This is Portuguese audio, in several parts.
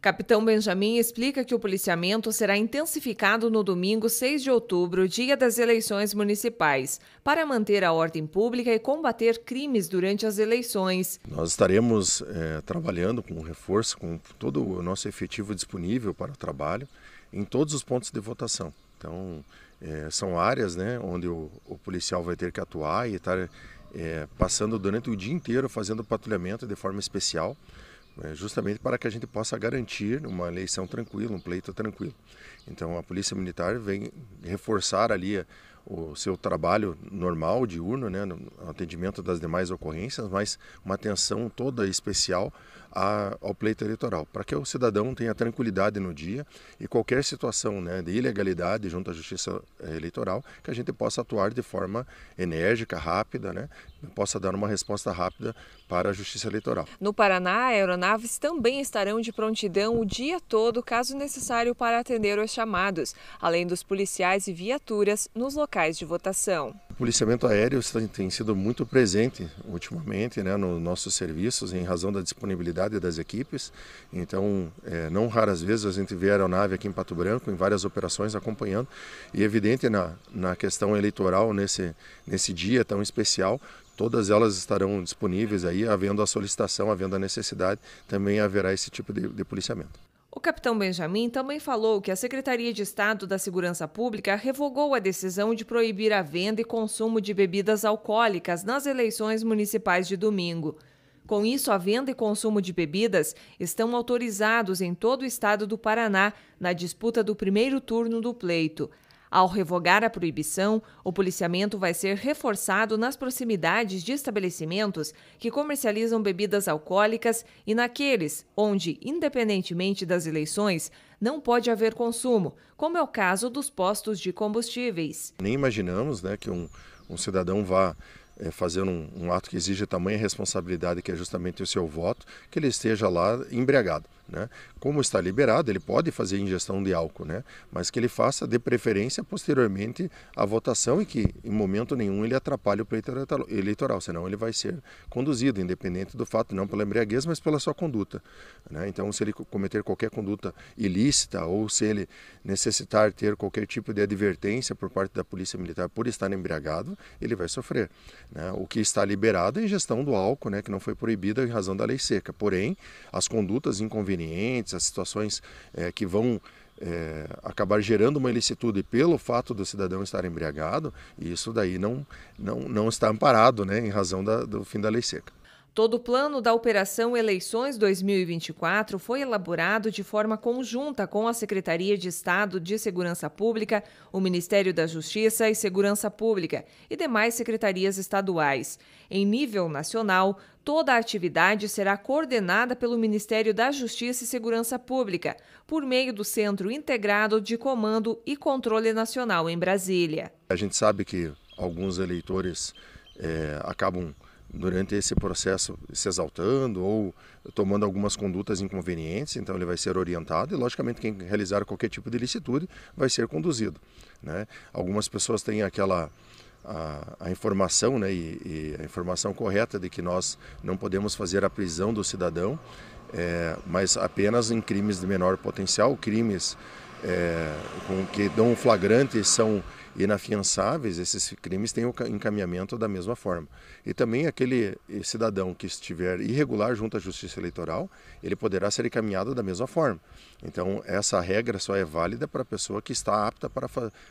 Capitão Benjamin explica que o policiamento será intensificado no domingo 6 de outubro, dia das eleições municipais, para manter a ordem pública e combater crimes durante as eleições. Nós estaremos é, trabalhando com reforço, com todo o nosso efetivo disponível para o trabalho, em todos os pontos de votação. Então, é, são áreas né, onde o, o policial vai ter que atuar e estar é, passando durante o dia inteiro fazendo patrulhamento de forma especial. Né, justamente para que a gente possa garantir uma eleição tranquila, um pleito tranquilo. Então a Polícia Militar vem reforçar ali o seu trabalho normal, diurno, né, no atendimento das demais ocorrências, mas uma atenção toda especial a, ao pleito eleitoral, para que o cidadão tenha tranquilidade no dia e qualquer situação né, de ilegalidade junto à justiça eh, eleitoral, que a gente possa atuar de forma enérgica, rápida, né, possa dar uma resposta rápida para a justiça eleitoral. No Paraná, aeronaves também estarão de prontidão o dia todo, caso necessário, para atender os chamados, além dos policiais e viaturas nos locais locais de votação. O policiamento aéreo tem sido muito presente ultimamente né, nos nossos serviços, em razão da disponibilidade das equipes. Então, é, não raras vezes a gente vê a aeronave aqui em Pato Branco, em várias operações acompanhando. E é evidente na, na questão eleitoral, nesse, nesse dia tão especial, todas elas estarão disponíveis aí, havendo a solicitação, havendo a necessidade, também haverá esse tipo de, de policiamento. O capitão Benjamin também falou que a Secretaria de Estado da Segurança Pública revogou a decisão de proibir a venda e consumo de bebidas alcoólicas nas eleições municipais de domingo. Com isso, a venda e consumo de bebidas estão autorizados em todo o estado do Paraná na disputa do primeiro turno do pleito. Ao revogar a proibição, o policiamento vai ser reforçado nas proximidades de estabelecimentos que comercializam bebidas alcoólicas e naqueles onde, independentemente das eleições, não pode haver consumo, como é o caso dos postos de combustíveis. Nem imaginamos né, que um, um cidadão vá é, fazer um, um ato que exige tamanha responsabilidade, que é justamente o seu voto, que ele esteja lá embriagado. Né? Como está liberado, ele pode fazer ingestão de álcool, né? mas que ele faça de preferência posteriormente à votação e que em momento nenhum ele atrapalhe o pleito eleitoral, senão ele vai ser conduzido, independente do fato, não pela embriaguez, mas pela sua conduta. Né? Então, se ele cometer qualquer conduta ilícita ou se ele necessitar ter qualquer tipo de advertência por parte da Polícia Militar por estar embriagado, ele vai sofrer. Né? O que está liberado é a ingestão do álcool, né? que não foi proibida em razão da lei seca. Porém, as condutas inconvenientes inconvenientes, as situações é, que vão é, acabar gerando uma ilicitude pelo fato do cidadão estar embriagado, e isso daí não, não, não está amparado né, em razão da, do fim da lei seca. Todo o plano da Operação Eleições 2024 foi elaborado de forma conjunta com a Secretaria de Estado de Segurança Pública, o Ministério da Justiça e Segurança Pública e demais secretarias estaduais. Em nível nacional, Toda a atividade será coordenada pelo Ministério da Justiça e Segurança Pública, por meio do Centro Integrado de Comando e Controle Nacional em Brasília. A gente sabe que alguns eleitores é, acabam durante esse processo se exaltando ou tomando algumas condutas inconvenientes, então ele vai ser orientado e, logicamente, quem realizar qualquer tipo de ilicitude vai ser conduzido. Né? Algumas pessoas têm aquela a, a informação né, e, e, a informação correta de que nós não podemos fazer a prisão do cidadão, é, mas apenas em crimes de menor potencial, crimes é, com que dão flagrante e são inafiançáveis, esses crimes têm o encaminhamento da mesma forma. E também aquele eh, cidadão que estiver irregular junto à Justiça Eleitoral, ele poderá ser encaminhado da mesma forma. Então, essa regra só é válida para a pessoa que está apta para,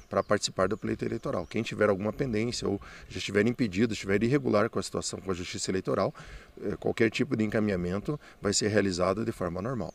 para participar do pleito eleitoral. Quem tiver alguma pendência ou já estiver impedido, estiver irregular com a situação com a Justiça Eleitoral, eh, qualquer tipo de encaminhamento vai ser realizado de forma normal.